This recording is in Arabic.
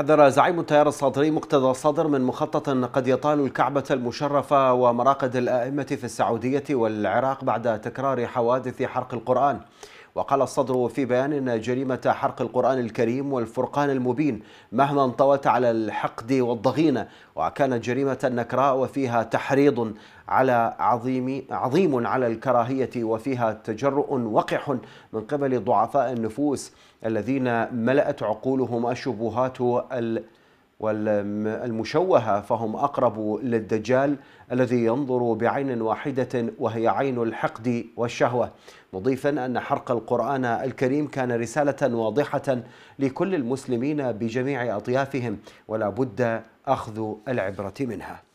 حذر زعيم التيار الصدري مقتدى الصدر من مخطط قد يطال الكعبة المشرفة ومراقد الأئمة في السعودية والعراق بعد تكرار حوادث حرق القرآن وقال الصدر في بيان أن جريمة حرق القرآن الكريم والفرقان المبين مهما انطوت على الحقد والضغينة وكانت جريمة نكراء وفيها تحريض على عظيم عظيم على الكراهية وفيها تجرؤ وقح من قبل ضعفاء النفوس الذين ملأت عقولهم الشبهات والمشوهة فهم أقرب للدجال الذي ينظر بعين واحدة وهي عين الحقد والشهوة مضيفا أن حرق القرآن الكريم كان رسالة واضحة لكل المسلمين بجميع أطيافهم ولا بد أخذ العبرة منها